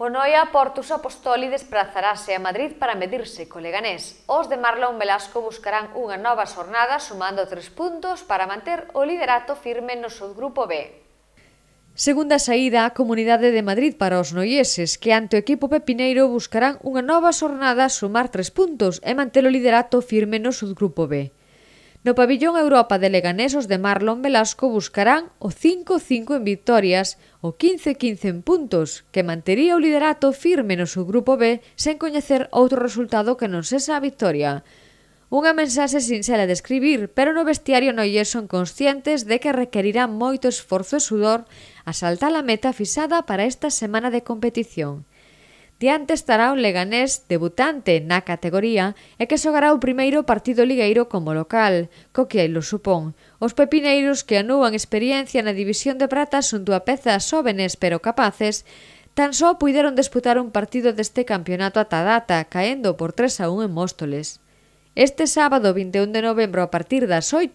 O Noia Portus apostólides desprazarase a Madrid para medirse co Leganés. Os de Marlon Velasco buscarán unha nova xornada sumando tres puntos para manter o liderato firme no subgrupo B. Segunda saída a Comunidade de Madrid para os noieses, que ante o equipo pepineiro buscarán unha nova xornada sumar tres puntos e manter o liderato firme no subgrupo B. No pabillón Europa de Leganés os de Marlon Velasco buscarán o 5-5 en victorias, o 15-15 en puntos, que mantería o liderato firme no seu grupo B sen coñecer outro resultado que non sexa a victoria. Unha mensaxe sinxela de escribir, pero no vestiario lle son conscientes de que requerirá moito esforzo e sudor asaltar a meta fixada para esta semana de competición. Diante estará un Leganés debutante na categoría e que xogará o primeiro partido ligueiro como local, co que aí lo supón. Os pepineiros que anúan experiencia na división de prata son dúa pezas xóvenes pero capaces, tan só puideron disputar un partido deste campeonato ata data, caendo por 3 a 1 en Móstoles. Este sábado 21 de novembro a partir das 8,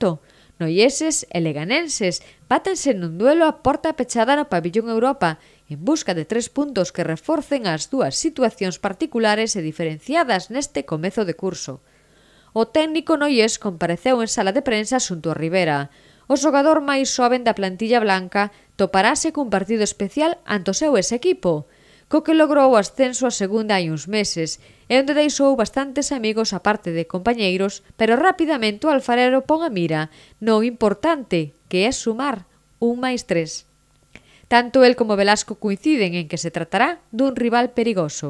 noieses e leganenses bátense nun duelo a porta pechada no pabillón Europa en busca de tres puntos que reforcen as dúas situacións particulares e diferenciadas neste comezo de curso. O técnico Noies compareceu en sala de prensa xunto a Rivera. O xogador máis xoven da plantilla blanca toparase cun partido especial ante o seu ese equipo co que logrou o ascenso a segunda hai uns meses, e onde deixou bastantes amigos a parte de compañeiros, pero rapidamente o alfarero pon a mira no importante que é sumar un máis tres. Tanto el como Velasco coinciden en que se tratará dun rival perigoso.